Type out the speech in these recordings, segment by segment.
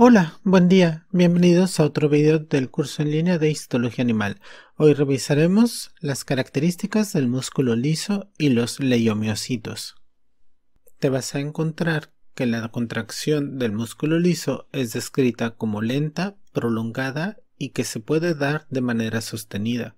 Hola, buen día. Bienvenidos a otro video del curso en línea de histología animal. Hoy revisaremos las características del músculo liso y los leiomiocitos. Te vas a encontrar que la contracción del músculo liso es descrita como lenta, prolongada y que se puede dar de manera sostenida.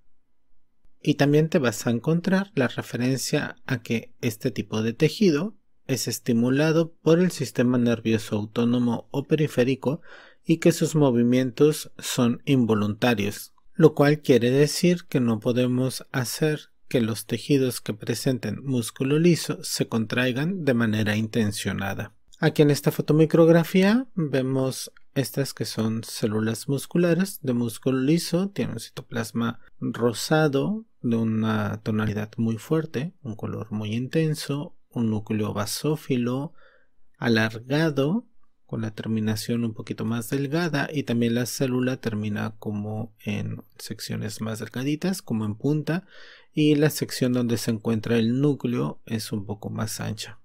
Y también te vas a encontrar la referencia a que este tipo de tejido es estimulado por el sistema nervioso autónomo o periférico y que sus movimientos son involuntarios, lo cual quiere decir que no podemos hacer que los tejidos que presenten músculo liso se contraigan de manera intencionada. Aquí en esta fotomicrografía vemos estas que son células musculares de músculo liso, tiene un citoplasma rosado de una tonalidad muy fuerte, un color muy intenso, un núcleo basófilo alargado con la terminación un poquito más delgada y también la célula termina como en secciones más delgaditas, como en punta, y la sección donde se encuentra el núcleo es un poco más ancha.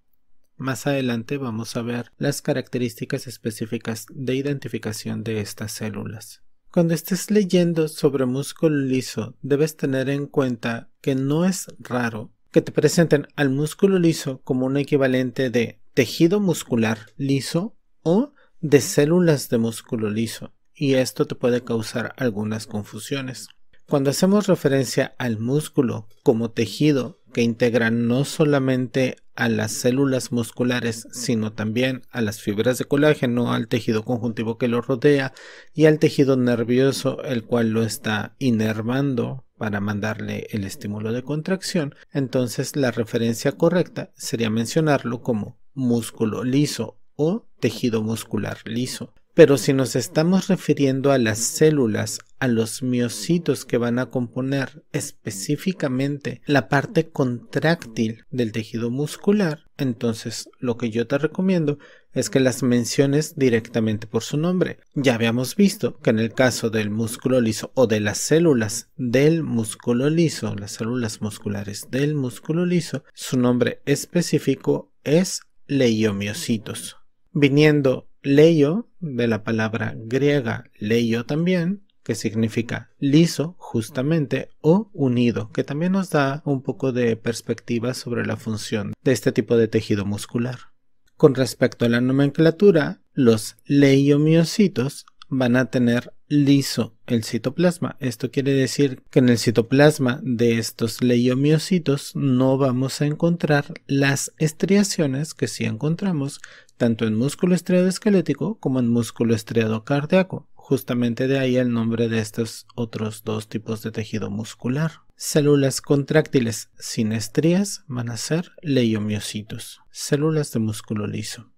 Más adelante vamos a ver las características específicas de identificación de estas células. Cuando estés leyendo sobre músculo liso, debes tener en cuenta que no es raro que te presenten al músculo liso como un equivalente de tejido muscular liso o de células de músculo liso, y esto te puede causar algunas confusiones. Cuando hacemos referencia al músculo como tejido que integra no solamente a las células musculares, sino también a las fibras de colágeno, al tejido conjuntivo que lo rodea y al tejido nervioso, el cual lo está inervando para mandarle el estímulo de contracción. Entonces la referencia correcta sería mencionarlo como músculo liso o tejido muscular liso. Pero si nos estamos refiriendo a las células a los miocitos que van a componer específicamente la parte contráctil del tejido muscular, entonces lo que yo te recomiendo es que las menciones directamente por su nombre. Ya habíamos visto que en el caso del músculo liso o de las células del músculo liso, las células musculares del músculo liso, su nombre específico es leiomiocitos. Viniendo leio de la palabra griega leio también, que significa liso justamente o unido, que también nos da un poco de perspectiva sobre la función de este tipo de tejido muscular. Con respecto a la nomenclatura, los leiomiocitos van a tener liso el citoplasma. Esto quiere decir que en el citoplasma de estos leiomiocitos no vamos a encontrar las estriaciones que sí encontramos tanto en músculo estriado esquelético como en músculo estriado cardíaco. Justamente de ahí el nombre de estos otros dos tipos de tejido muscular. Células contráctiles sin estrías van a ser leiomiocitos, células de músculo liso.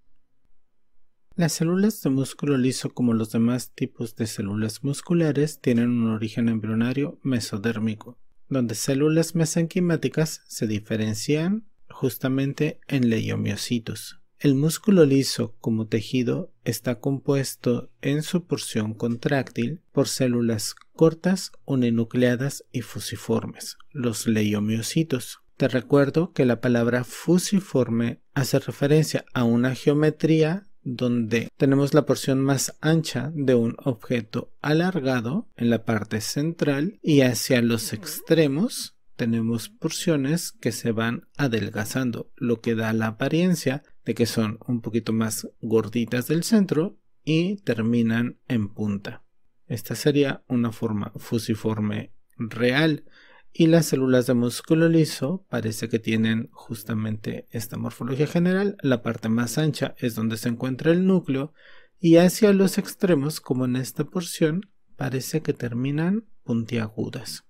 Las células de músculo liso, como los demás tipos de células musculares, tienen un origen embrionario mesodérmico, donde células mesenquimáticas se diferencian justamente en leiomiocitos, el músculo liso como tejido está compuesto en su porción contráctil por células cortas, uninucleadas y fusiformes, los leiomiocitos. Te recuerdo que la palabra fusiforme hace referencia a una geometría donde tenemos la porción más ancha de un objeto alargado en la parte central y hacia los extremos tenemos porciones que se van adelgazando, lo que da la apariencia de que son un poquito más gorditas del centro y terminan en punta. Esta sería una forma fusiforme real y las células de músculo liso parece que tienen justamente esta morfología general. La parte más ancha es donde se encuentra el núcleo y hacia los extremos, como en esta porción, parece que terminan puntiagudas.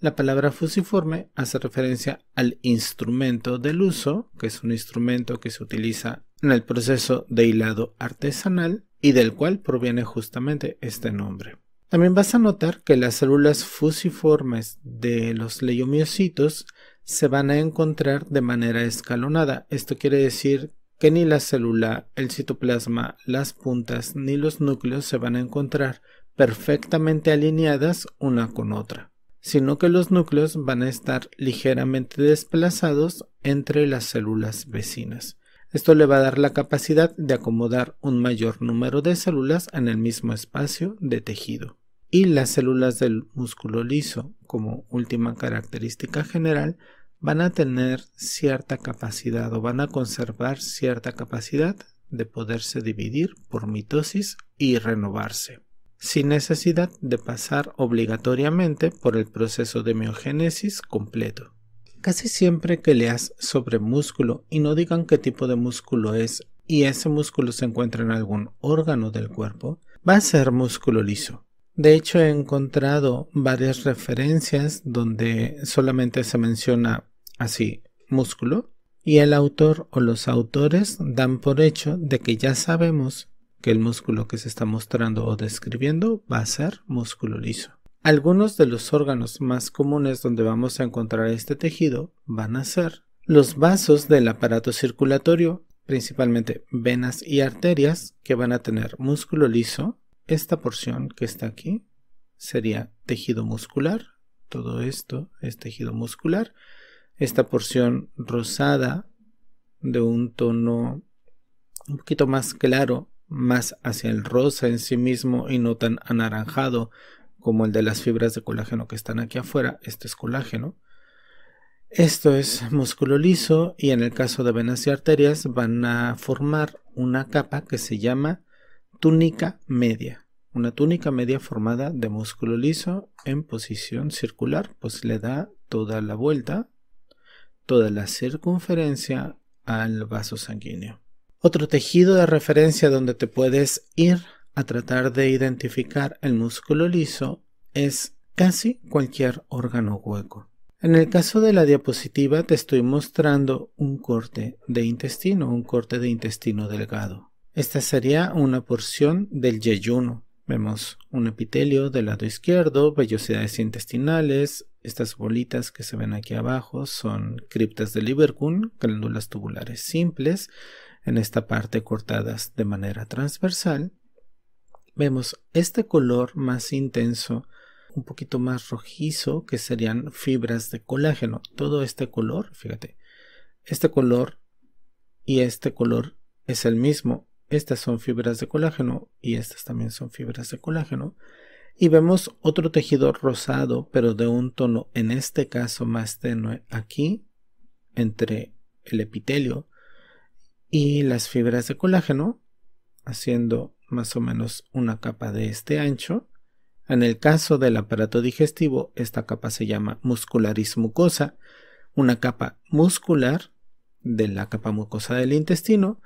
La palabra fusiforme hace referencia al instrumento del uso, que es un instrumento que se utiliza en el proceso de hilado artesanal y del cual proviene justamente este nombre. También vas a notar que las células fusiformes de los leiomiocitos se van a encontrar de manera escalonada. Esto quiere decir que ni la célula, el citoplasma, las puntas ni los núcleos se van a encontrar perfectamente alineadas una con otra sino que los núcleos van a estar ligeramente desplazados entre las células vecinas. Esto le va a dar la capacidad de acomodar un mayor número de células en el mismo espacio de tejido. Y las células del músculo liso, como última característica general, van a tener cierta capacidad o van a conservar cierta capacidad de poderse dividir por mitosis y renovarse sin necesidad de pasar obligatoriamente por el proceso de miogénesis completo. Casi siempre que leas sobre músculo y no digan qué tipo de músculo es y ese músculo se encuentra en algún órgano del cuerpo, va a ser músculo liso. De hecho, he encontrado varias referencias donde solamente se menciona así músculo y el autor o los autores dan por hecho de que ya sabemos que el músculo que se está mostrando o describiendo va a ser músculo liso. Algunos de los órganos más comunes donde vamos a encontrar este tejido van a ser los vasos del aparato circulatorio, principalmente venas y arterias, que van a tener músculo liso. Esta porción que está aquí sería tejido muscular. Todo esto es tejido muscular. Esta porción rosada de un tono un poquito más claro más hacia el rosa en sí mismo y no tan anaranjado como el de las fibras de colágeno que están aquí afuera. Este es colágeno. Esto es músculo liso y en el caso de venas y arterias van a formar una capa que se llama túnica media. Una túnica media formada de músculo liso en posición circular, pues le da toda la vuelta, toda la circunferencia al vaso sanguíneo. Otro tejido de referencia donde te puedes ir a tratar de identificar el músculo liso es casi cualquier órgano hueco. En el caso de la diapositiva te estoy mostrando un corte de intestino, un corte de intestino delgado. Esta sería una porción del yeyuno. Vemos un epitelio del lado izquierdo, vellosidades intestinales, estas bolitas que se ven aquí abajo son criptas de Leberkuhn, glándulas tubulares simples, en esta parte cortadas de manera transversal, vemos este color más intenso, un poquito más rojizo, que serían fibras de colágeno. Todo este color, fíjate, este color y este color es el mismo. Estas son fibras de colágeno y estas también son fibras de colágeno. Y vemos otro tejido rosado, pero de un tono, en este caso más tenue, aquí, entre el epitelio y las fibras de colágeno, haciendo más o menos una capa de este ancho. En el caso del aparato digestivo, esta capa se llama muscularis mucosa, una capa muscular de la capa mucosa del intestino.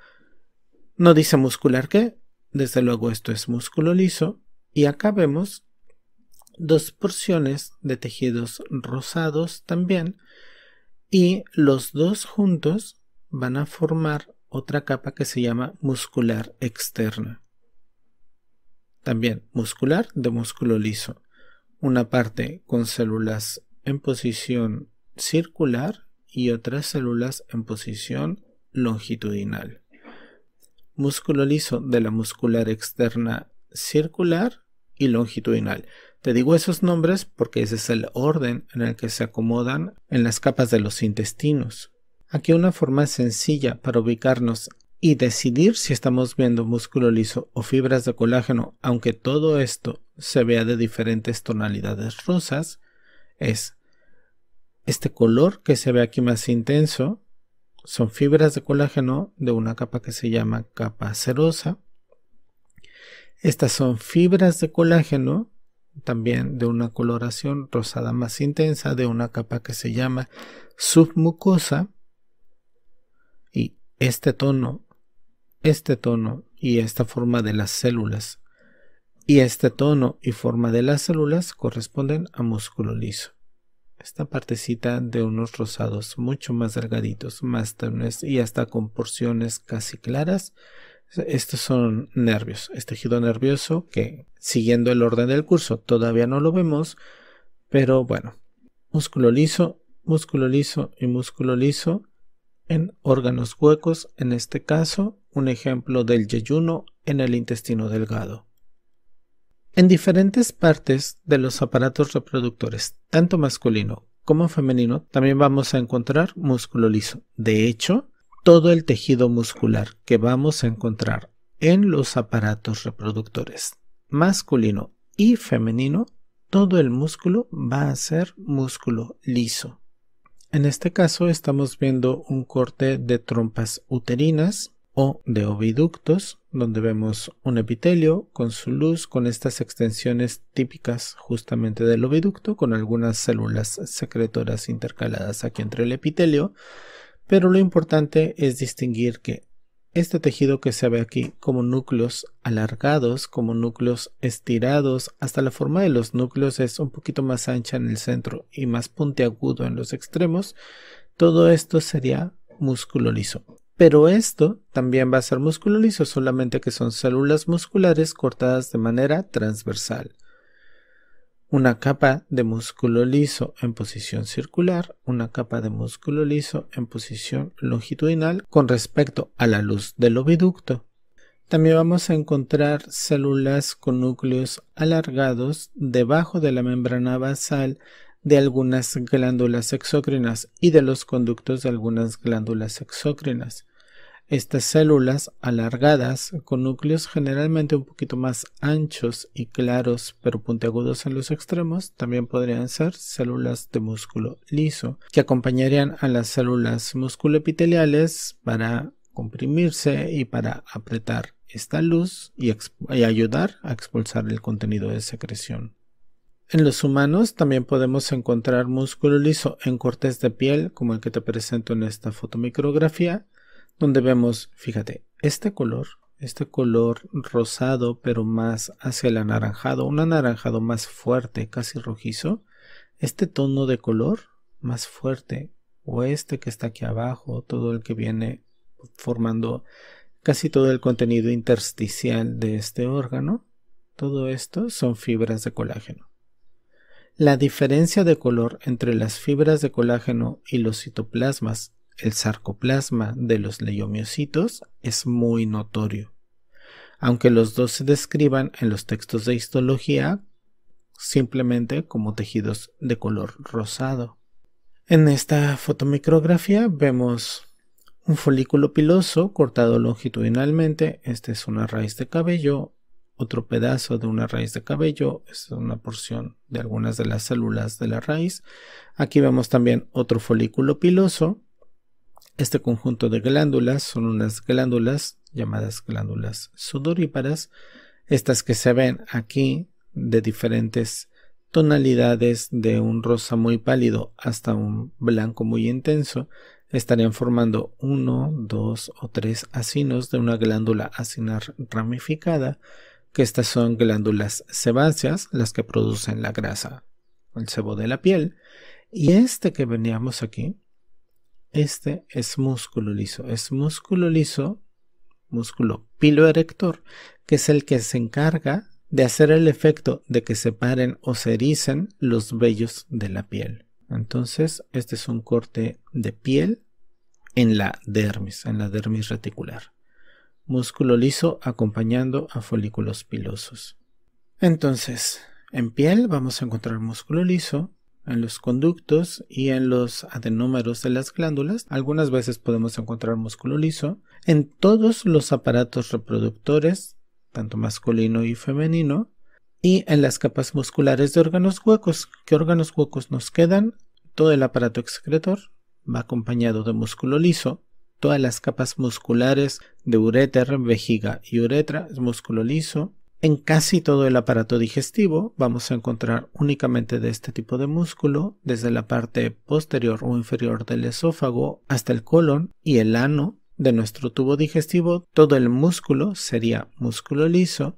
No dice muscular qué, desde luego esto es músculo liso. Y acá vemos dos porciones de tejidos rosados también y los dos juntos van a formar otra capa que se llama muscular externa. También muscular de músculo liso. Una parte con células en posición circular y otras células en posición longitudinal. Músculo liso de la muscular externa circular y longitudinal. Te digo esos nombres porque ese es el orden en el que se acomodan en las capas de los intestinos. Aquí una forma sencilla para ubicarnos y decidir si estamos viendo músculo liso o fibras de colágeno, aunque todo esto se vea de diferentes tonalidades rosas, es este color que se ve aquí más intenso, son fibras de colágeno de una capa que se llama capa cerosa. Estas son fibras de colágeno también de una coloración rosada más intensa de una capa que se llama submucosa este tono, este tono y esta forma de las células. Y este tono y forma de las células corresponden a músculo liso. Esta partecita de unos rosados mucho más delgaditos, más tenues y hasta con porciones casi claras. Estos son nervios, es tejido nervioso que siguiendo el orden del curso todavía no lo vemos, pero bueno, músculo liso, músculo liso y músculo liso en órganos huecos, en este caso un ejemplo del yeyuno en el intestino delgado. En diferentes partes de los aparatos reproductores, tanto masculino como femenino, también vamos a encontrar músculo liso. De hecho, todo el tejido muscular que vamos a encontrar en los aparatos reproductores masculino y femenino, todo el músculo va a ser músculo liso. En este caso estamos viendo un corte de trompas uterinas o de oviductos, donde vemos un epitelio con su luz, con estas extensiones típicas justamente del oviducto, con algunas células secretoras intercaladas aquí entre el epitelio, pero lo importante es distinguir que este tejido que se ve aquí como núcleos alargados, como núcleos estirados, hasta la forma de los núcleos es un poquito más ancha en el centro y más puntiagudo en los extremos, todo esto sería músculo liso. Pero esto también va a ser músculo liso, solamente que son células musculares cortadas de manera transversal una capa de músculo liso en posición circular, una capa de músculo liso en posición longitudinal con respecto a la luz del oviducto. También vamos a encontrar células con núcleos alargados debajo de la membrana basal de algunas glándulas exócrinas y de los conductos de algunas glándulas exócrinas. Estas células alargadas, con núcleos generalmente un poquito más anchos y claros pero puntiagudos en los extremos, también podrían ser células de músculo liso, que acompañarían a las células musculoepiteliales para comprimirse y para apretar esta luz y, y, ayudar a expulsar el contenido de secreción. En los humanos también podemos encontrar músculo liso en cortes de piel como el que te presento en esta fotomicrografía donde vemos, fíjate, este color, este color rosado pero más hacia el anaranjado, un anaranjado más fuerte, casi rojizo, este tono de color más fuerte o este que está aquí abajo, todo el que viene formando casi todo el contenido intersticial de este órgano, todo esto son fibras de colágeno. La diferencia de color entre las fibras de colágeno y los citoplasmas el sarcoplasma de los leiomiocitos es muy notorio. Aunque los dos se describan en los textos de histología simplemente como tejidos de color rosado. En esta fotomicrografía vemos un folículo piloso cortado longitudinalmente, esta es una raíz de cabello, otro pedazo de una raíz de cabello, es una porción de algunas de las células de la raíz. Aquí vemos también otro folículo piloso, este conjunto de glándulas son unas glándulas llamadas glándulas sudoríparas, estas que se ven aquí de diferentes tonalidades de un rosa muy pálido hasta un blanco muy intenso, estarían formando uno, dos o tres acinos de una glándula acinar ramificada, que estas son glándulas sebáceas, las que producen la grasa, el sebo de la piel, y este que veníamos aquí, este es músculo liso. Es músculo liso, músculo piloerector, que es el que se encarga de hacer el efecto de que se paren o se ericen los vellos de la piel. Entonces, este es un corte de piel en la dermis, en la dermis reticular. Músculo liso acompañando a folículos pilosos. Entonces, en piel vamos a encontrar músculo liso, en los conductos y en los adenómeros de las glándulas. Algunas veces podemos encontrar músculo liso en todos los aparatos reproductores, tanto masculino y femenino, y en las capas musculares de órganos huecos. ¿Qué órganos huecos nos quedan? Todo el aparato excretor va acompañado de músculo liso. Todas las capas musculares de uréter, vejiga y uretra es músculo liso. En casi todo el aparato digestivo vamos a encontrar únicamente de este tipo de músculo, desde la parte posterior o inferior del esófago hasta el colon y el ano de nuestro tubo digestivo, todo el músculo sería músculo liso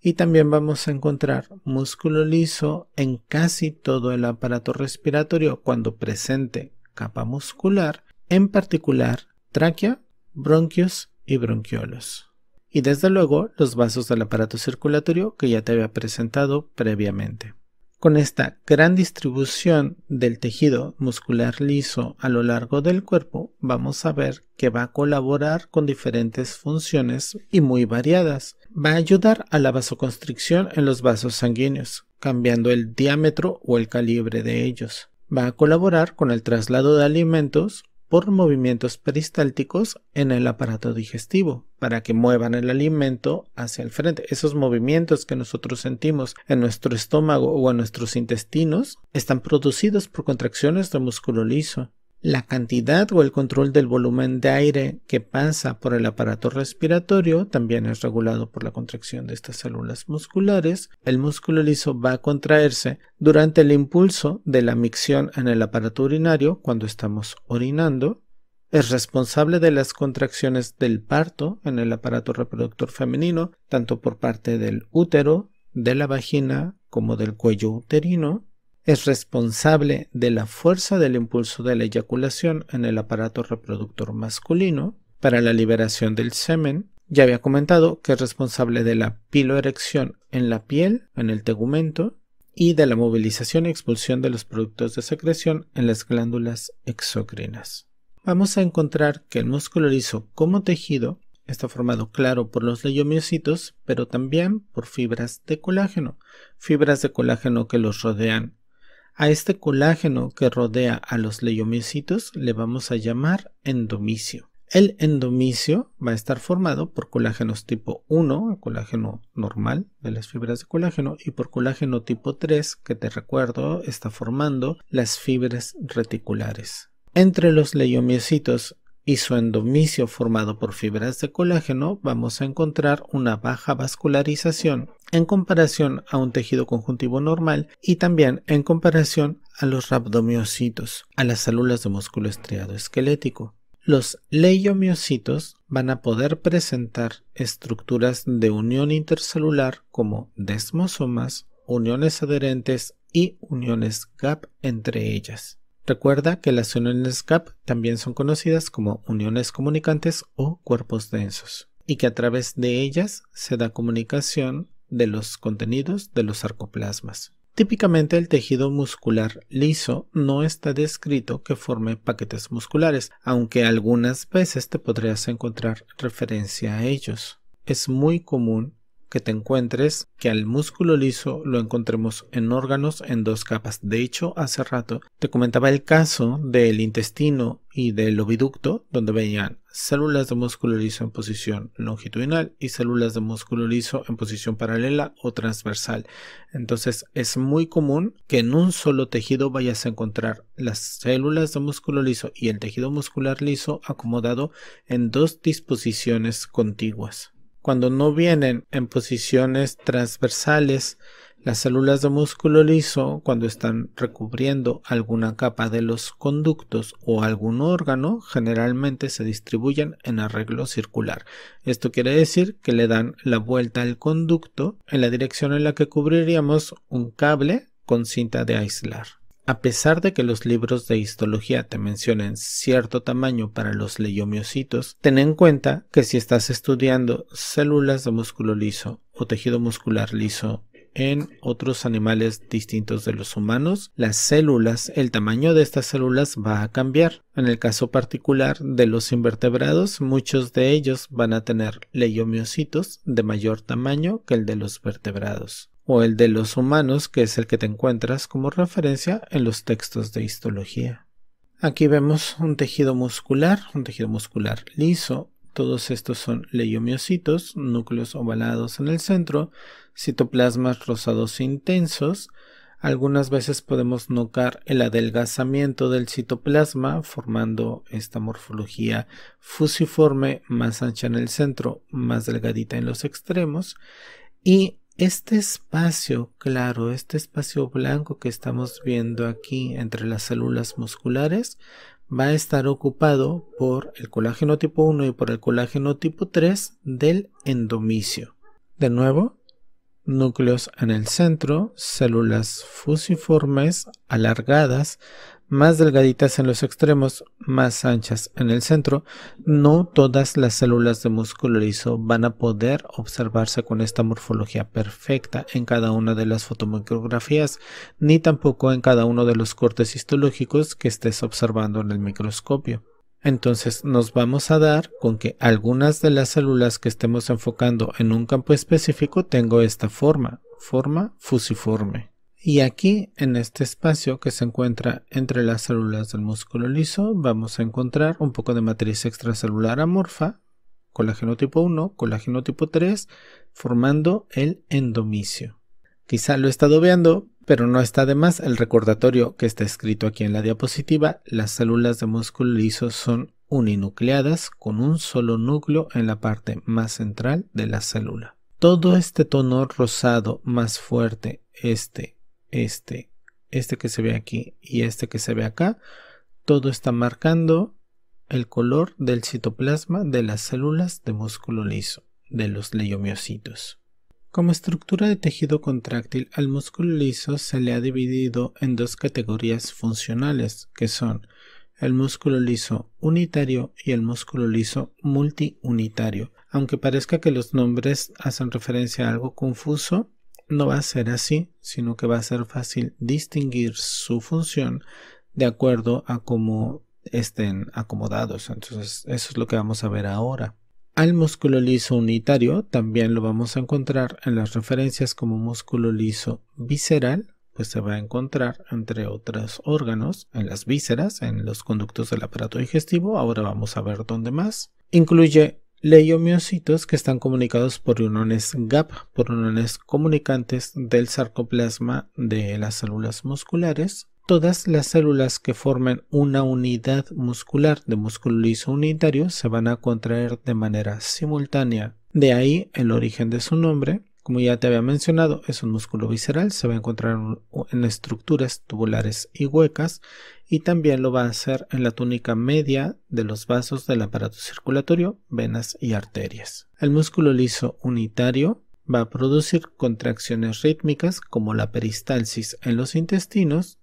y también vamos a encontrar músculo liso en casi todo el aparato respiratorio cuando presente capa muscular, en particular tráquea, bronquios y bronquiolos y desde luego los vasos del aparato circulatorio que ya te había presentado previamente. Con esta gran distribución del tejido muscular liso a lo largo del cuerpo, vamos a ver que va a colaborar con diferentes funciones y muy variadas. Va a ayudar a la vasoconstricción en los vasos sanguíneos, cambiando el diámetro o el calibre de ellos. Va a colaborar con el traslado de alimentos, por movimientos peristálticos en el aparato digestivo para que muevan el alimento hacia el frente. Esos movimientos que nosotros sentimos en nuestro estómago o en nuestros intestinos están producidos por contracciones de músculo liso la cantidad o el control del volumen de aire que pasa por el aparato respiratorio también es regulado por la contracción de estas células musculares. El músculo liso va a contraerse durante el impulso de la micción en el aparato urinario cuando estamos orinando. Es responsable de las contracciones del parto en el aparato reproductor femenino, tanto por parte del útero, de la vagina como del cuello uterino es responsable de la fuerza del impulso de la eyaculación en el aparato reproductor masculino para la liberación del semen. Ya había comentado que es responsable de la piloerección en la piel, en el tegumento, y de la movilización y expulsión de los productos de secreción en las glándulas exocrinas. Vamos a encontrar que el músculo como tejido está formado, claro, por los leyomiocitos, pero también por fibras de colágeno, fibras de colágeno que los rodean a este colágeno que rodea a los leiomicitos le vamos a llamar endomicio. El endomicio va a estar formado por colágenos tipo 1, el colágeno normal de las fibras de colágeno, y por colágeno tipo 3, que te recuerdo está formando las fibras reticulares. Entre los leiomiocitos y su endomicio formado por fibras de colágeno, vamos a encontrar una baja vascularización en comparación a un tejido conjuntivo normal y también en comparación a los rabdomiocitos, a las células de músculo estriado esquelético. Los leiomiocitos van a poder presentar estructuras de unión intercelular como desmosomas, uniones adherentes y uniones gap entre ellas. Recuerda que las uniones gap también son conocidas como uniones comunicantes o cuerpos densos, y que a través de ellas se da comunicación de los contenidos de los sarcoplasmas. Típicamente el tejido muscular liso no está descrito que forme paquetes musculares, aunque algunas veces te podrías encontrar referencia a ellos. Es muy común que te encuentres que al músculo liso lo encontremos en órganos en dos capas. De hecho, hace rato te comentaba el caso del intestino y del oviducto, donde veían células de músculo liso en posición longitudinal y células de músculo liso en posición paralela o transversal. Entonces es muy común que en un solo tejido vayas a encontrar las células de músculo liso y el tejido muscular liso acomodado en dos disposiciones contiguas. Cuando no vienen en posiciones transversales, las células de músculo liso, cuando están recubriendo alguna capa de los conductos o algún órgano, generalmente se distribuyen en arreglo circular. Esto quiere decir que le dan la vuelta al conducto en la dirección en la que cubriríamos un cable con cinta de aislar. A pesar de que los libros de histología te mencionen cierto tamaño para los leiomiocitos, ten en cuenta que si estás estudiando células de músculo liso o tejido muscular liso en otros animales distintos de los humanos, las células, el tamaño de estas células va a cambiar. En el caso particular de los invertebrados, muchos de ellos van a tener leiomiocitos de mayor tamaño que el de los vertebrados o el de los humanos, que es el que te encuentras como referencia en los textos de histología. Aquí vemos un tejido muscular, un tejido muscular liso. Todos estos son leiomiocitos, núcleos ovalados en el centro, citoplasmas rosados intensos. Algunas veces podemos notar el adelgazamiento del citoplasma formando esta morfología fusiforme más ancha en el centro, más delgadita en los extremos y este espacio claro, este espacio blanco que estamos viendo aquí entre las células musculares va a estar ocupado por el colágeno tipo 1 y por el colágeno tipo 3 del endomicio. De nuevo, núcleos en el centro, células fusiformes alargadas más delgaditas en los extremos, más anchas en el centro, no todas las células de músculo liso van a poder observarse con esta morfología perfecta en cada una de las fotomicrografías, ni tampoco en cada uno de los cortes histológicos que estés observando en el microscopio. Entonces nos vamos a dar con que algunas de las células que estemos enfocando en un campo específico tengo esta forma, forma fusiforme. Y aquí, en este espacio que se encuentra entre las células del músculo liso, vamos a encontrar un poco de matriz extracelular amorfa, colágeno tipo 1, colágeno tipo 3, formando el endomicio. Quizá lo he estado pero no está de más el recordatorio que está escrito aquí en la diapositiva. Las células de músculo liso son uninucleadas con un solo núcleo en la parte más central de la célula. Todo este tono rosado más fuerte, este este, este que se ve aquí y este que se ve acá, todo está marcando el color del citoplasma de las células de músculo liso, de los leiomiocitos. Como estructura de tejido contráctil, al músculo liso se le ha dividido en dos categorías funcionales, que son el músculo liso unitario y el músculo liso multiunitario. Aunque parezca que los nombres hacen referencia a algo confuso, no va a ser así, sino que va a ser fácil distinguir su función de acuerdo a cómo estén acomodados. Entonces, eso es lo que vamos a ver ahora. Al músculo liso unitario también lo vamos a encontrar en las referencias como músculo liso visceral, pues se va a encontrar entre otros órganos, en las vísceras, en los conductos del aparato digestivo, ahora vamos a ver dónde más. Incluye Leiomiocitos que están comunicados por uniones GAP, por uniones comunicantes del sarcoplasma de las células musculares. Todas las células que formen una unidad muscular de músculo liso unitario se van a contraer de manera simultánea. De ahí el origen de su nombre, como ya te había mencionado, es un músculo visceral, se va a encontrar en estructuras tubulares y huecas y también lo va a hacer en la túnica media de los vasos del aparato circulatorio, venas y arterias. El músculo liso unitario va a producir contracciones rítmicas como la peristalsis en los intestinos,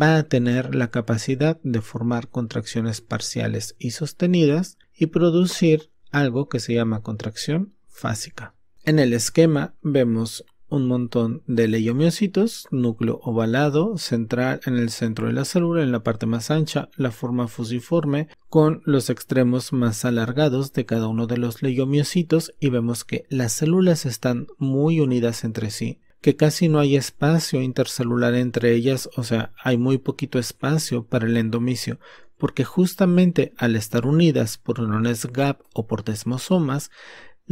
va a tener la capacidad de formar contracciones parciales y sostenidas y producir algo que se llama contracción fásica. En el esquema vemos un montón de leiomiocitos, núcleo ovalado, central en el centro de la célula, en la parte más ancha, la forma fusiforme, con los extremos más alargados de cada uno de los leiomiocitos y vemos que las células están muy unidas entre sí que casi no hay espacio intercelular entre ellas, o sea, hay muy poquito espacio para el endomicio, porque justamente al estar unidas por neurones GAP o por desmosomas,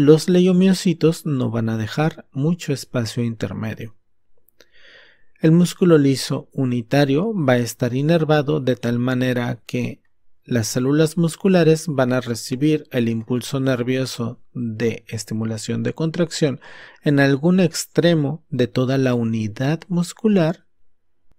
los leiomiocitos no van a dejar mucho espacio intermedio. El músculo liso unitario va a estar inervado de tal manera que las células musculares van a recibir el impulso nervioso de estimulación de contracción en algún extremo de toda la unidad muscular.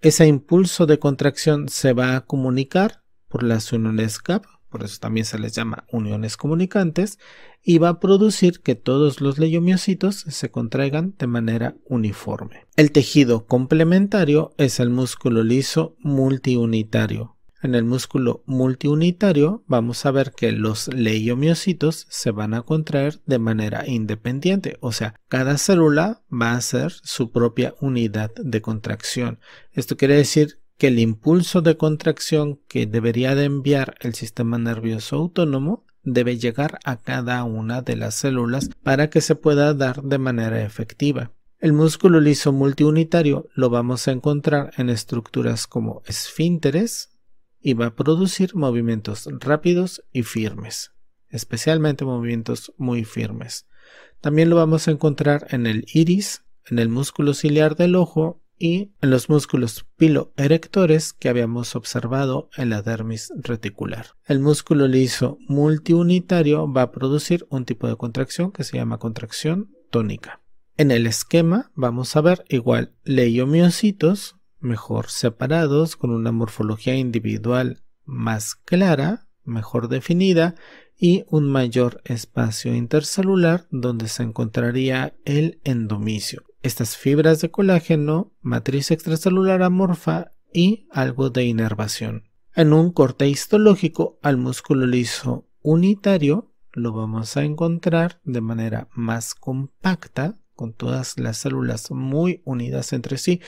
Ese impulso de contracción se va a comunicar por las uniones GAP, por eso también se les llama uniones comunicantes, y va a producir que todos los leyomiocitos se contraigan de manera uniforme. El tejido complementario es el músculo liso multiunitario. En el músculo multiunitario vamos a ver que los leiomiocitos se van a contraer de manera independiente, o sea, cada célula va a ser su propia unidad de contracción. Esto quiere decir que el impulso de contracción que debería de enviar el sistema nervioso autónomo debe llegar a cada una de las células para que se pueda dar de manera efectiva. El músculo liso multiunitario lo vamos a encontrar en estructuras como esfínteres y va a producir movimientos rápidos y firmes, especialmente movimientos muy firmes. También lo vamos a encontrar en el iris, en el músculo ciliar del ojo y en los músculos piloerectores que habíamos observado en la dermis reticular. El músculo liso multiunitario va a producir un tipo de contracción que se llama contracción tónica. En el esquema vamos a ver igual leiomiocitos mejor separados con una morfología individual más clara, mejor definida y un mayor espacio intercelular donde se encontraría el endomicio estas fibras de colágeno, matriz extracelular amorfa y algo de inervación. En un corte histológico al músculo liso unitario lo vamos a encontrar de manera más compacta, con todas las células muy unidas entre sí.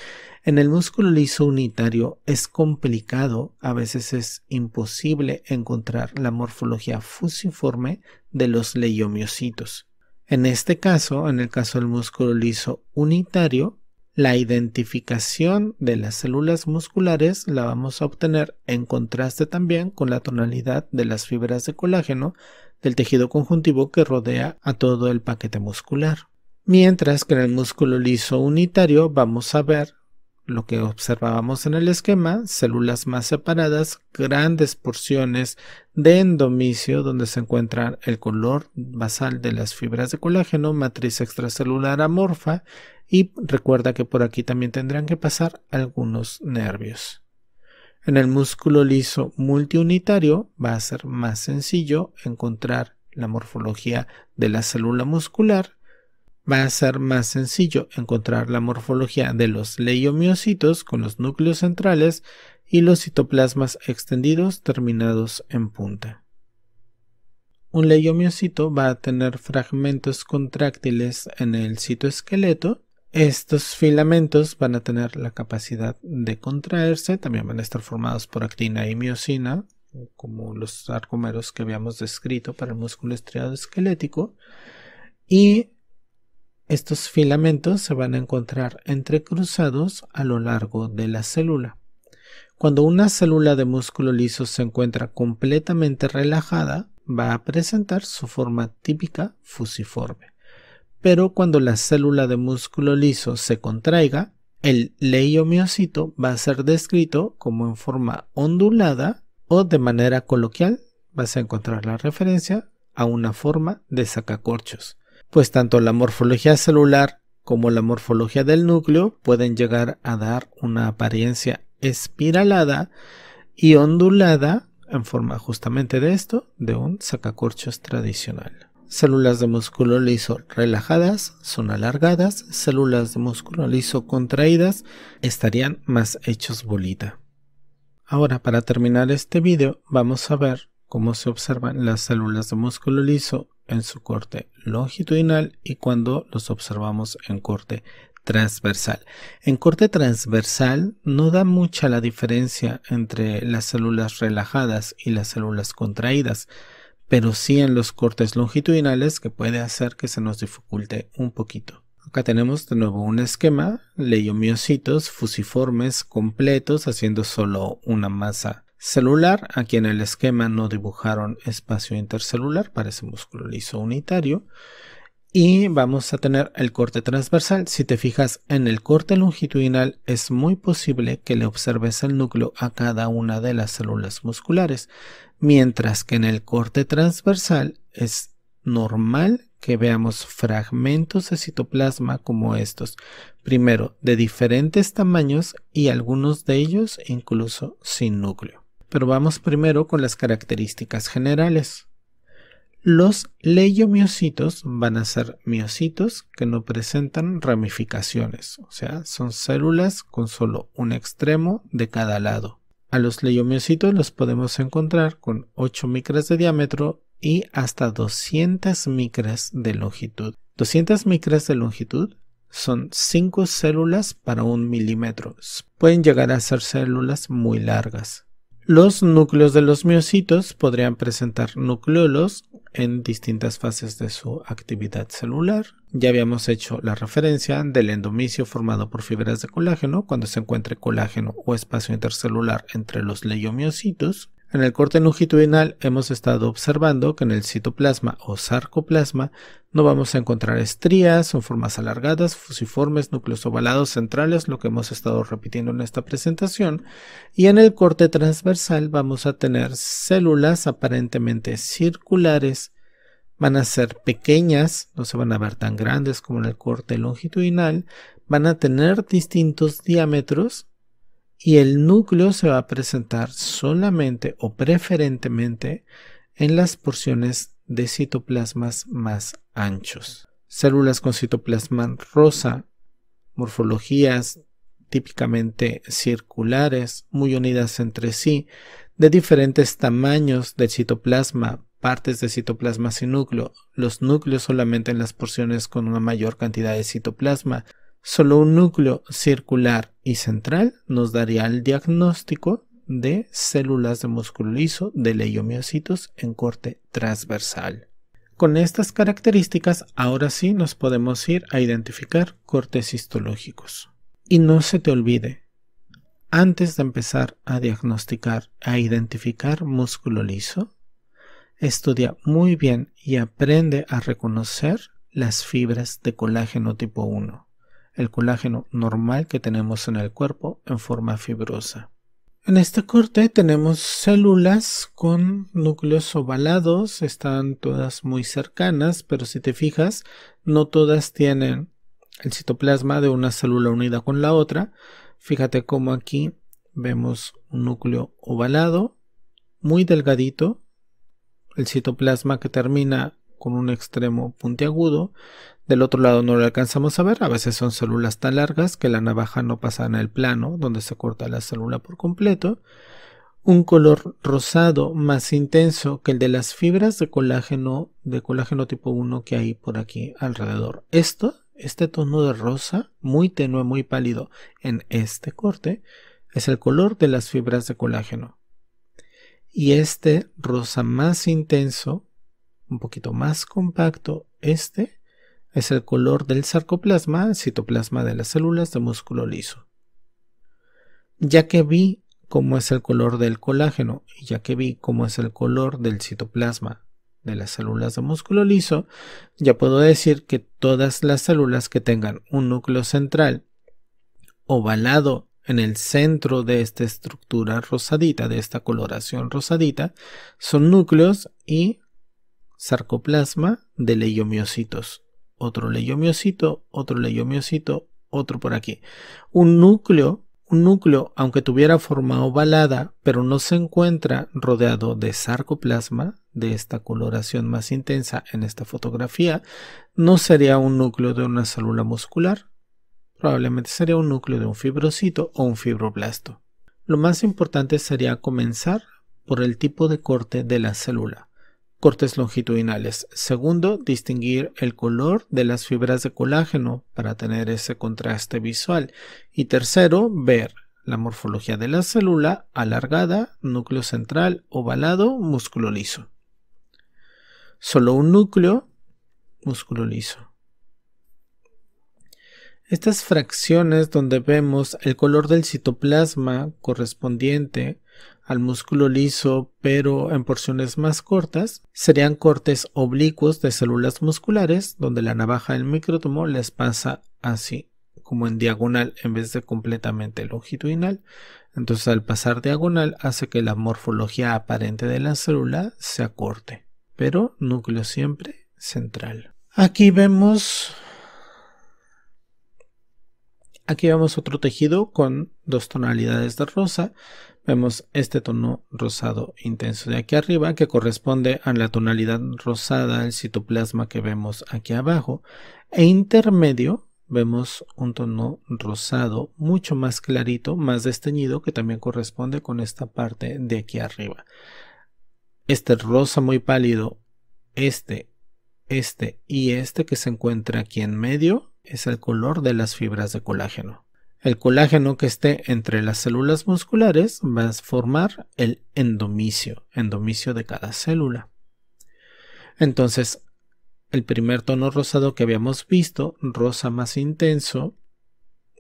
En el músculo liso unitario es complicado, a veces es imposible encontrar la morfología fusiforme de los leiomiocitos. En este caso, en el caso del músculo liso unitario, la identificación de las células musculares la vamos a obtener en contraste también con la tonalidad de las fibras de colágeno del tejido conjuntivo que rodea a todo el paquete muscular. Mientras que en el músculo liso unitario vamos a ver lo que observábamos en el esquema, células más separadas, grandes porciones de endomicio donde se encuentra el color basal de las fibras de colágeno, matriz extracelular amorfa y recuerda que por aquí también tendrán que pasar algunos nervios. En el músculo liso multiunitario va a ser más sencillo encontrar la morfología de la célula muscular va a ser más sencillo encontrar la morfología de los leiomiocitos con los núcleos centrales y los citoplasmas extendidos terminados en punta. Un leiomiocito va a tener fragmentos contráctiles en el citoesqueleto. Estos filamentos van a tener la capacidad de contraerse, también van a estar formados por actina y miocina, como los sarcómeros que habíamos descrito para el músculo estriado esquelético, y estos filamentos se van a encontrar entrecruzados a lo largo de la célula. Cuando una célula de músculo liso se encuentra completamente relajada, va a presentar su forma típica fusiforme. Pero cuando la célula de músculo liso se contraiga, el leiomiocito va a ser descrito como en forma ondulada o de manera coloquial vas a encontrar la referencia a una forma de sacacorchos pues tanto la morfología celular como la morfología del núcleo pueden llegar a dar una apariencia espiralada y ondulada en forma justamente de esto, de un sacacorchos tradicional. Células de músculo liso relajadas son alargadas, células de músculo liso contraídas estarían más hechos bolita. Ahora, para terminar este vídeo, vamos a ver cómo se observan las células de músculo liso en su corte longitudinal y cuando los observamos en corte transversal. En corte transversal no da mucha la diferencia entre las células relajadas y las células contraídas, pero sí en los cortes longitudinales que puede hacer que se nos dificulte un poquito. Acá tenemos de nuevo un esquema, leiomiocitos fusiformes completos haciendo solo una masa celular, aquí en el esquema no dibujaron espacio intercelular para ese músculo liso unitario. Y vamos a tener el corte transversal. Si te fijas en el corte longitudinal, es muy posible que le observes el núcleo a cada una de las células musculares. Mientras que en el corte transversal es normal que veamos fragmentos de citoplasma como estos. Primero, de diferentes tamaños y algunos de ellos incluso sin núcleo pero vamos primero con las características generales. Los leyomiocitos van a ser miocitos que no presentan ramificaciones, o sea, son células con solo un extremo de cada lado. A los leiomiositos los podemos encontrar con 8 micras de diámetro y hasta 200 micras de longitud. 200 micras de longitud son 5 células para un milímetro. Pueden llegar a ser células muy largas. Los núcleos de los miocitos podrían presentar nucleolos en distintas fases de su actividad celular. Ya habíamos hecho la referencia del endomicio formado por fibras de colágeno cuando se encuentre colágeno o espacio intercelular entre los leiomiocitos. En el corte longitudinal hemos estado observando que en el citoplasma o sarcoplasma no vamos a encontrar estrías, son formas alargadas, fusiformes, núcleos ovalados centrales, lo que hemos estado repitiendo en esta presentación. Y en el corte transversal vamos a tener células aparentemente circulares, van a ser pequeñas, no se van a ver tan grandes como en el corte longitudinal, van a tener distintos diámetros, y el núcleo se va a presentar solamente o preferentemente en las porciones de citoplasmas más anchos. Células con citoplasma rosa, morfologías típicamente circulares, muy unidas entre sí, de diferentes tamaños de citoplasma, partes de citoplasma sin núcleo, los núcleos solamente en las porciones con una mayor cantidad de citoplasma, solo un núcleo circular y central nos daría el diagnóstico de células de músculo liso de leiomiocitos en corte transversal. Con estas características, ahora sí nos podemos ir a identificar cortes histológicos. Y no se te olvide, antes de empezar a diagnosticar, a identificar músculo liso, estudia muy bien y aprende a reconocer las fibras de colágeno tipo 1 el colágeno normal que tenemos en el cuerpo en forma fibrosa. En este corte tenemos células con núcleos ovalados, están todas muy cercanas, pero si te fijas, no todas tienen el citoplasma de una célula unida con la otra. Fíjate cómo aquí vemos un núcleo ovalado, muy delgadito, el citoplasma que termina con un extremo puntiagudo, del otro lado no lo alcanzamos a ver, a veces son células tan largas que la navaja no pasa en el plano donde se corta la célula por completo. Un color rosado más intenso que el de las fibras de colágeno, de colágeno tipo 1 que hay por aquí alrededor. Esto, este tono de rosa, muy tenue, muy pálido en este corte, es el color de las fibras de colágeno. Y este rosa más intenso, un poquito más compacto, este es el color del sarcoplasma, citoplasma de las células de músculo liso. Ya que vi cómo es el color del colágeno y ya que vi cómo es el color del citoplasma de las células de músculo liso, ya puedo decir que todas las células que tengan un núcleo central ovalado en el centro de esta estructura rosadita, de esta coloración rosadita, son núcleos y sarcoplasma de leiomiocitos otro leyó otro leyó otro por aquí. Un núcleo, un núcleo, aunque tuviera forma ovalada, pero no se encuentra rodeado de sarcoplasma, de esta coloración más intensa en esta fotografía, no sería un núcleo de una célula muscular, probablemente sería un núcleo de un fibrocito o un fibroblasto. Lo más importante sería comenzar por el tipo de corte de la célula cortes longitudinales. Segundo, distinguir el color de las fibras de colágeno para tener ese contraste visual. Y tercero, ver la morfología de la célula alargada, núcleo central, ovalado, músculo liso. Solo un núcleo, músculo liso. Estas fracciones donde vemos el color del citoplasma correspondiente al músculo liso pero en porciones más cortas, serían cortes oblicuos de células musculares donde la navaja del micrótomo les pasa así como en diagonal en vez de completamente longitudinal. Entonces al pasar diagonal hace que la morfología aparente de la célula se acorte, pero núcleo siempre central. Aquí vemos aquí vemos otro tejido con dos tonalidades de rosa vemos este tono rosado intenso de aquí arriba que corresponde a la tonalidad rosada del citoplasma que vemos aquí abajo e intermedio vemos un tono rosado mucho más clarito, más desteñido que también corresponde con esta parte de aquí arriba. Este rosa muy pálido, este, este y este que se encuentra aquí en medio es el color de las fibras de colágeno. El colágeno que esté entre las células musculares va a formar el endomicio, endomicio de cada célula. Entonces, el primer tono rosado que habíamos visto, rosa más intenso,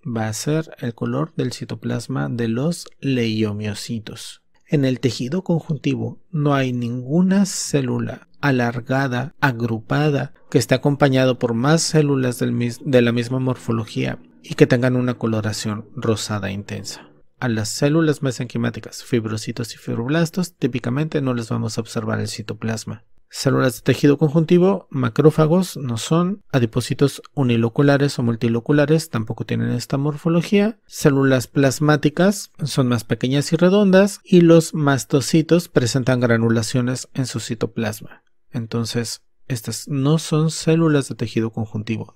va a ser el color del citoplasma de los leiomiocitos. En el tejido conjuntivo no hay ninguna célula alargada, agrupada, que esté acompañado por más células de la misma morfología y que tengan una coloración rosada intensa. A las células mesenquimáticas, fibrocitos y fibroblastos, típicamente no les vamos a observar el citoplasma. Células de tejido conjuntivo, macrófagos, no son. Adipocitos uniloculares o multiloculares tampoco tienen esta morfología. Células plasmáticas son más pequeñas y redondas. Y los mastocitos presentan granulaciones en su citoplasma. Entonces, estas no son células de tejido conjuntivo,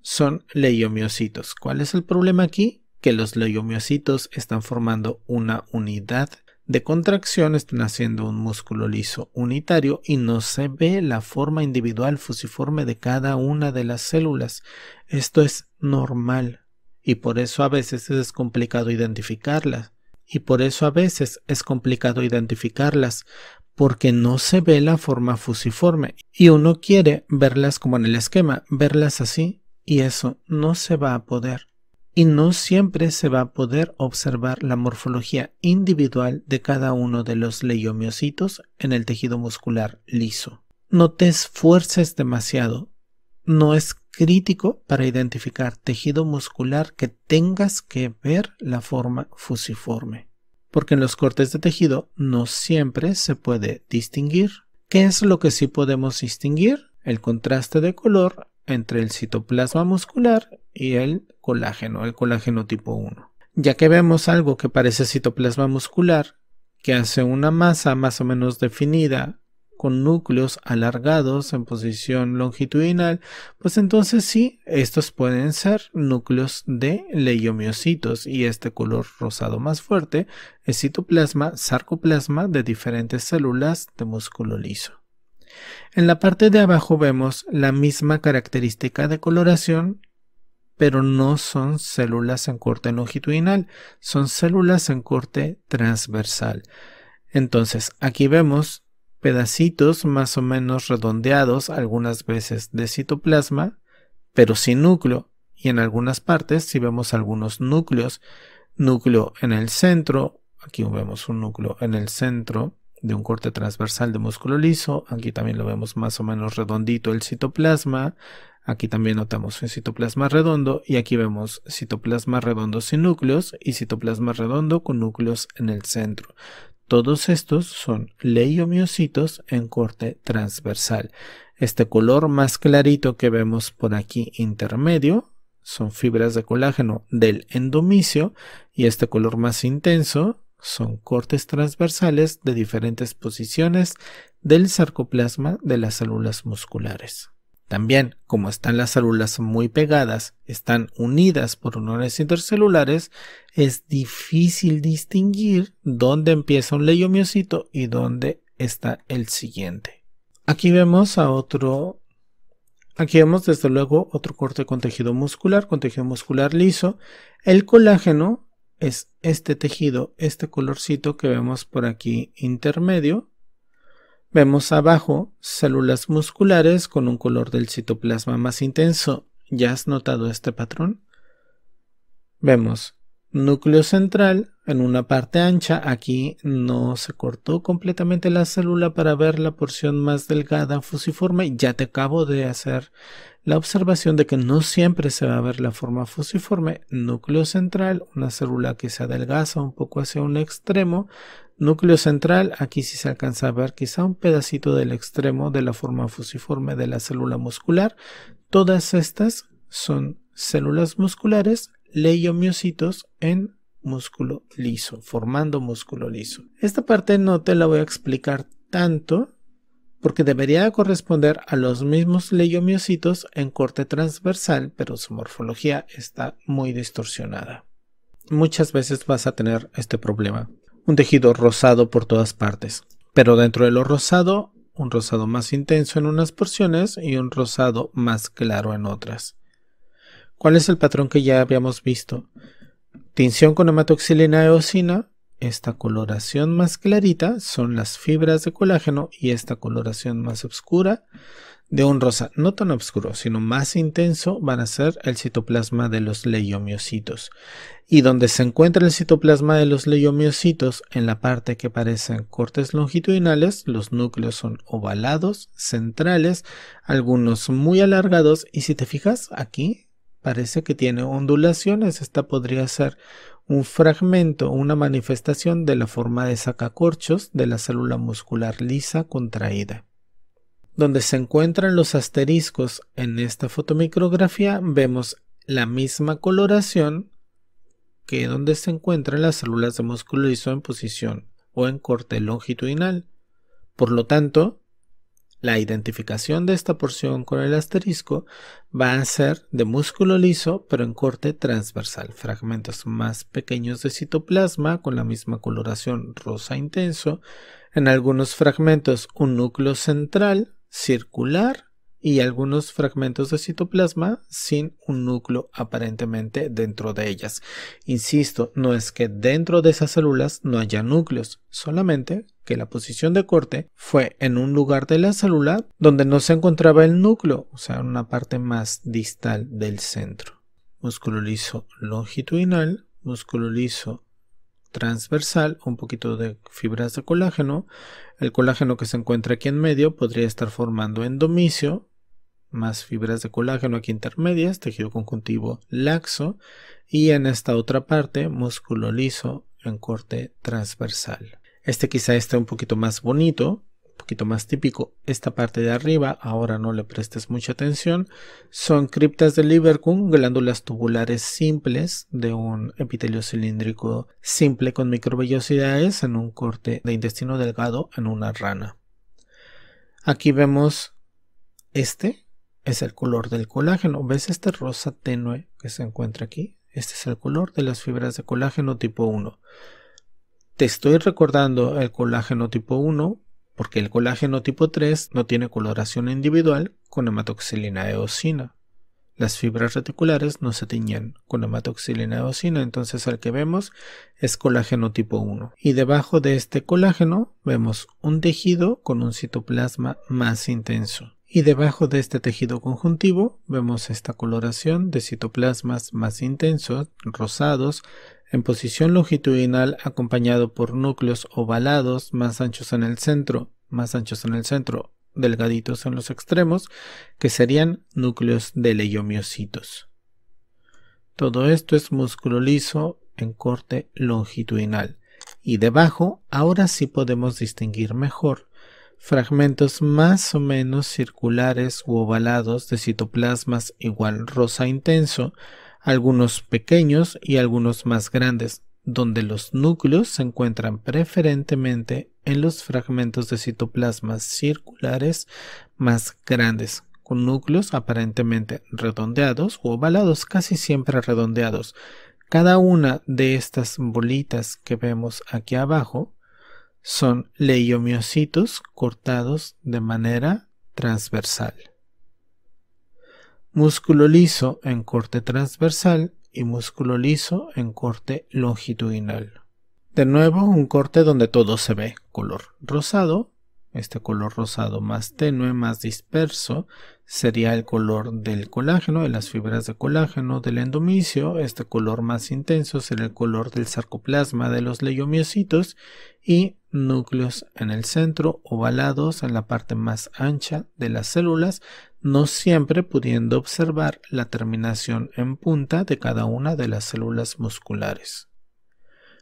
son leiomiocitos. ¿Cuál es el problema aquí? Que los leiomiocitos están formando una unidad de contracción están haciendo un músculo liso unitario y no se ve la forma individual fusiforme de cada una de las células. Esto es normal y por eso a veces es complicado identificarlas. Y por eso a veces es complicado identificarlas, porque no se ve la forma fusiforme y uno quiere verlas como en el esquema, verlas así, y eso no se va a poder y no siempre se va a poder observar la morfología individual de cada uno de los leiomiocitos en el tejido muscular liso. No te esfuerces demasiado. No es crítico para identificar tejido muscular que tengas que ver la forma fusiforme, porque en los cortes de tejido no siempre se puede distinguir. ¿Qué es lo que sí podemos distinguir? El contraste de color entre el citoplasma muscular y el colágeno, el colágeno tipo 1. Ya que vemos algo que parece citoplasma muscular, que hace una masa más o menos definida con núcleos alargados en posición longitudinal, pues entonces sí, estos pueden ser núcleos de leiomiocitos y este color rosado más fuerte es citoplasma, sarcoplasma de diferentes células de músculo liso. En la parte de abajo vemos la misma característica de coloración, pero no son células en corte longitudinal, son células en corte transversal. Entonces, aquí vemos pedacitos más o menos redondeados, algunas veces de citoplasma, pero sin núcleo. Y en algunas partes si vemos algunos núcleos, núcleo en el centro, aquí vemos un núcleo en el centro, de un corte transversal de músculo liso. Aquí también lo vemos más o menos redondito el citoplasma. Aquí también notamos un citoplasma redondo y aquí vemos citoplasma redondo sin núcleos y citoplasma redondo con núcleos en el centro. Todos estos son leiomiocitos en corte transversal. Este color más clarito que vemos por aquí intermedio son fibras de colágeno del endomicio y este color más intenso son cortes transversales de diferentes posiciones del sarcoplasma de las células musculares. También, como están las células muy pegadas, están unidas por uniones intercelulares, es difícil distinguir dónde empieza un leiomiocito y dónde está el siguiente. Aquí vemos a otro, aquí vemos desde luego otro corte con tejido muscular, con tejido muscular liso. El colágeno es este tejido, este colorcito que vemos por aquí intermedio. Vemos abajo células musculares con un color del citoplasma más intenso. ¿Ya has notado este patrón? Vemos núcleo central en una parte ancha. Aquí no se cortó completamente la célula para ver la porción más delgada fusiforme. Ya te acabo de hacer la observación de que no siempre se va a ver la forma fusiforme. Núcleo central, una célula que se adelgaza un poco hacia un extremo. Núcleo central, aquí sí se alcanza a ver quizá un pedacito del extremo de la forma fusiforme de la célula muscular. Todas estas son células musculares leiomiocitos en músculo liso, formando músculo liso. Esta parte no te la voy a explicar tanto porque debería corresponder a los mismos leiomiocitos en corte transversal, pero su morfología está muy distorsionada. Muchas veces vas a tener este problema, un tejido rosado por todas partes, pero dentro de lo rosado, un rosado más intenso en unas porciones y un rosado más claro en otras. ¿Cuál es el patrón que ya habíamos visto? Tinción con hematoxilina eosina, esta coloración más clarita son las fibras de colágeno y esta coloración más oscura de un rosa no tan oscuro, sino más intenso, van a ser el citoplasma de los leiomiocitos. Y donde se encuentra el citoplasma de los leiomiocitos, en la parte que parecen cortes longitudinales, los núcleos son ovalados, centrales, algunos muy alargados, y si te fijas aquí, Parece que tiene ondulaciones. Esta podría ser un fragmento, una manifestación de la forma de sacacorchos de la célula muscular lisa contraída. Donde se encuentran los asteriscos en esta fotomicrografía vemos la misma coloración que donde se encuentran las células de músculo liso en posición o en corte longitudinal. Por lo tanto, la identificación de esta porción con el asterisco va a ser de músculo liso, pero en corte transversal. Fragmentos más pequeños de citoplasma con la misma coloración rosa intenso. En algunos fragmentos un núcleo central circular y algunos fragmentos de citoplasma sin un núcleo aparentemente dentro de ellas. Insisto, no es que dentro de esas células no haya núcleos, solamente que la posición de corte fue en un lugar de la célula donde no se encontraba el núcleo, o sea, una parte más distal del centro. Músculo liso longitudinal, músculo liso transversal, un poquito de fibras de colágeno. El colágeno que se encuentra aquí en medio podría estar formando endomicio, más fibras de colágeno aquí intermedias, tejido conjuntivo laxo y en esta otra parte músculo liso en corte transversal. Este quizá esté un poquito más bonito, un poquito más típico. Esta parte de arriba, ahora no le prestes mucha atención, son criptas de Leverkun, glándulas tubulares simples de un epitelio cilíndrico simple con microvellosidades en un corte de intestino delgado en una rana. Aquí vemos este, es el color del colágeno. ¿Ves este rosa tenue que se encuentra aquí? Este es el color de las fibras de colágeno tipo 1. Te estoy recordando el colágeno tipo 1 porque el colágeno tipo 3 no tiene coloración individual con hematoxilina eosina. Las fibras reticulares no se tiñen con hematoxilina eosina, entonces el que vemos es colágeno tipo 1. Y debajo de este colágeno vemos un tejido con un citoplasma más intenso. Y debajo de este tejido conjuntivo vemos esta coloración de citoplasmas más intensos, rosados, en posición longitudinal acompañado por núcleos ovalados más anchos en el centro, más anchos en el centro, delgaditos en los extremos, que serían núcleos de leiomiocitos. Todo esto es músculo liso en corte longitudinal. Y debajo, ahora sí podemos distinguir mejor fragmentos más o menos circulares u ovalados de citoplasmas igual rosa intenso, algunos pequeños y algunos más grandes, donde los núcleos se encuentran preferentemente en los fragmentos de citoplasmas circulares más grandes, con núcleos aparentemente redondeados u ovalados, casi siempre redondeados. Cada una de estas bolitas que vemos aquí abajo son leiomiocitos cortados de manera transversal. Músculo liso en corte transversal y músculo liso en corte longitudinal. De nuevo, un corte donde todo se ve, color rosado, este color rosado más tenue, más disperso, sería el color del colágeno, de las fibras de colágeno del endomicio. Este color más intenso será el color del sarcoplasma de los leiomiocitos y núcleos en el centro, ovalados en la parte más ancha de las células, no siempre pudiendo observar la terminación en punta de cada una de las células musculares.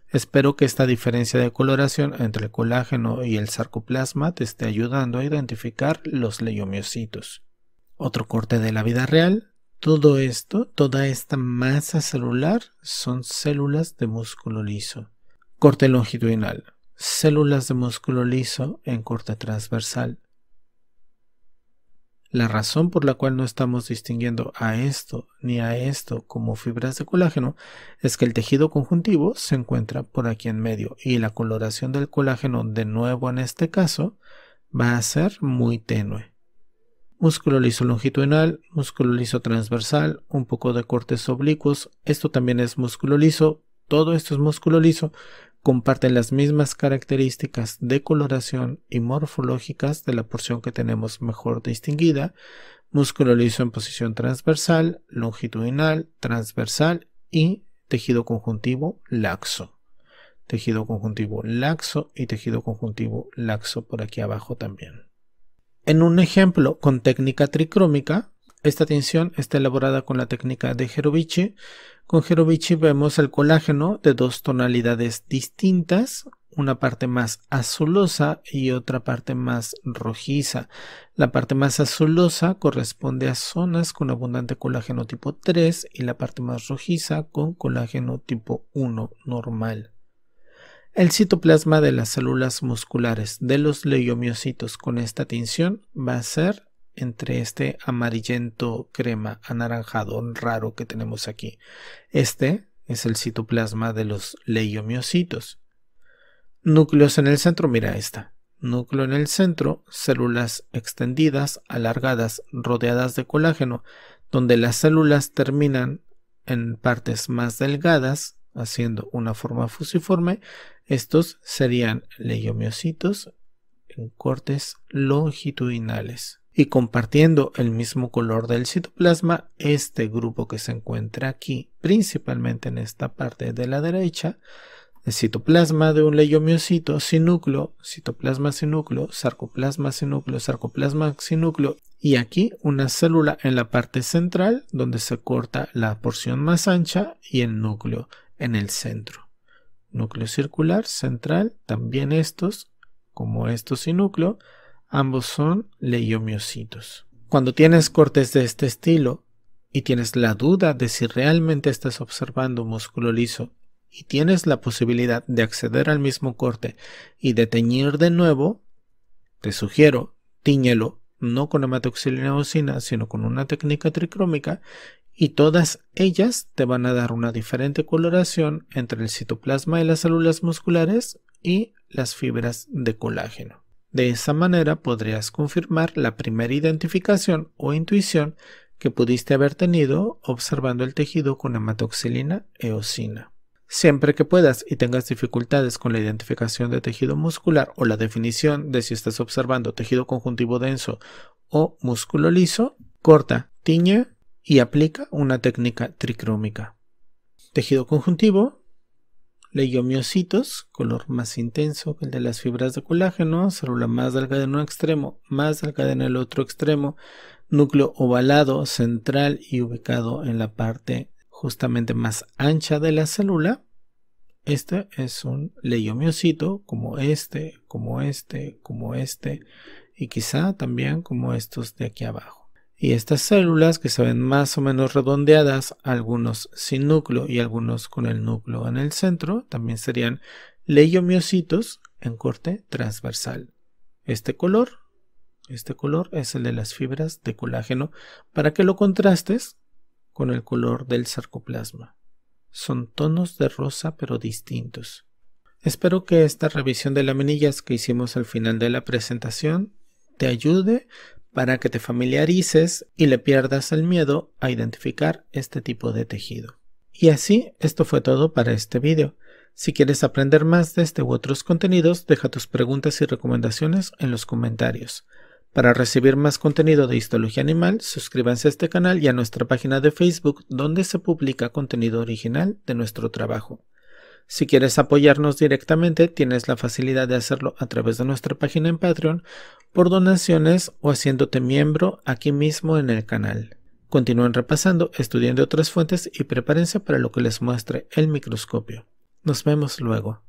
Espero que esta diferencia de coloración entre el colágeno y el sarcoplasma te esté ayudando a identificar los leiomiocitos otro corte de la vida real. Todo esto, toda esta masa celular son células de músculo liso. Corte longitudinal. Células de músculo liso en corte transversal. La razón por la cual no estamos distinguiendo a esto ni a esto como fibras de colágeno es que el tejido conjuntivo se encuentra por aquí en medio y la coloración del colágeno, de nuevo en este caso, va a ser muy tenue músculo liso longitudinal, músculo liso transversal, un poco de cortes oblicuos, esto también es músculo liso, todo esto es músculo liso, comparten las mismas características de coloración y morfológicas de la porción que tenemos mejor distinguida, músculo liso en posición transversal, longitudinal, transversal y tejido conjuntivo laxo. Tejido conjuntivo laxo y tejido conjuntivo laxo por aquí abajo también. En un ejemplo con técnica tricrómica, esta tensión está elaborada con la técnica de Jerovici. Con Jerovici vemos el colágeno de dos tonalidades distintas, una parte más azulosa y otra parte más rojiza. La parte más azulosa corresponde a zonas con abundante colágeno tipo 3 y la parte más rojiza con colágeno tipo 1 normal. El citoplasma de las células musculares de los leiomiocitos con esta tinción va a ser entre este amarillento crema anaranjado raro que tenemos aquí. Este es el citoplasma de los leiomiocitos. Núcleos en el centro, mira esta. Núcleo en el centro, células extendidas, alargadas, rodeadas de colágeno, donde las células terminan en partes más delgadas, haciendo una forma fusiforme, estos serían leiomiocitos en cortes longitudinales. Y compartiendo el mismo color del citoplasma, este grupo que se encuentra aquí, principalmente en esta parte de la derecha, el citoplasma de un leiomiocito sin núcleo, citoplasma sin núcleo, sarcoplasma sin núcleo, sarcoplasma sin núcleo, y aquí una célula en la parte central donde se corta la porción más ancha y el núcleo en el centro núcleo circular central, también estos, como estos y núcleo, ambos son leiomiocitos. Cuando tienes cortes de este estilo y tienes la duda de si realmente estás observando un músculo liso y tienes la posibilidad de acceder al mismo corte y de teñir de nuevo, te sugiero, tiñelo no con hematoxilina sina, sino con una técnica tricrómica y todas ellas te van a dar una diferente coloración entre el citoplasma de las células musculares y las fibras de colágeno. De esa manera podrías confirmar la primera identificación o intuición que pudiste haber tenido observando el tejido con hematoxilina eosina. Siempre que puedas y tengas dificultades con la identificación de tejido muscular o la definición de si estás observando tejido conjuntivo denso o músculo liso, corta, tiñe y aplica una técnica tricrómica. Tejido conjuntivo, leiomiocitos, color más intenso que el de las fibras de colágeno, célula más delgada en un extremo, más delgada en el otro extremo, núcleo ovalado, central y ubicado en la parte justamente más ancha de la célula. Este es un leiomiocito como este, como este, como este y quizá también como estos de aquí abajo y estas células que se ven más o menos redondeadas, algunos sin núcleo y algunos con el núcleo en el centro, también serían leiomiocitos en corte transversal. Este color, este color es el de las fibras de colágeno para que lo contrastes con el color del sarcoplasma. Son tonos de rosa pero distintos. Espero que esta revisión de laminillas que hicimos al final de la presentación te ayude para que te familiarices y le pierdas el miedo a identificar este tipo de tejido. Y así, esto fue todo para este video. Si quieres aprender más de este u otros contenidos, deja tus preguntas y recomendaciones en los comentarios. Para recibir más contenido de Histología Animal, suscríbanse a este canal y a nuestra página de Facebook donde se publica contenido original de nuestro trabajo. Si quieres apoyarnos directamente, tienes la facilidad de hacerlo a través de nuestra página en Patreon, por donaciones o haciéndote miembro aquí mismo en el canal. Continúen repasando, estudiando otras fuentes y prepárense para lo que les muestre el microscopio. Nos vemos luego.